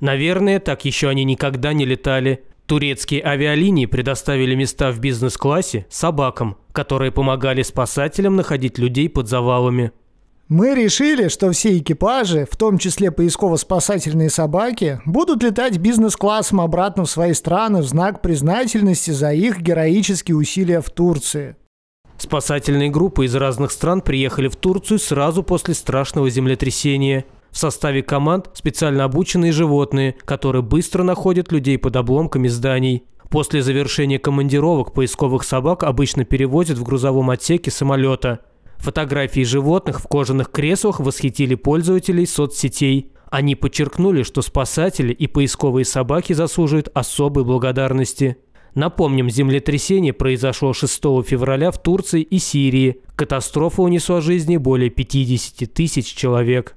Наверное, так еще они никогда не летали. Турецкие авиалинии предоставили места в бизнес-классе собакам, которые помогали спасателям находить людей под завалами. Мы решили, что все экипажи, в том числе поисково-спасательные собаки, будут летать бизнес-классом обратно в свои страны в знак признательности за их героические усилия в Турции. Спасательные группы из разных стран приехали в Турцию сразу после страшного землетрясения – в составе команд специально обученные животные, которые быстро находят людей под обломками зданий. После завершения командировок поисковых собак обычно перевозят в грузовом отсеке самолета. Фотографии животных в кожаных креслах восхитили пользователей соцсетей. Они подчеркнули, что спасатели и поисковые собаки заслуживают особой благодарности. Напомним, землетрясение произошло 6 февраля в Турции и Сирии. Катастрофа унесла жизни более 50 тысяч человек.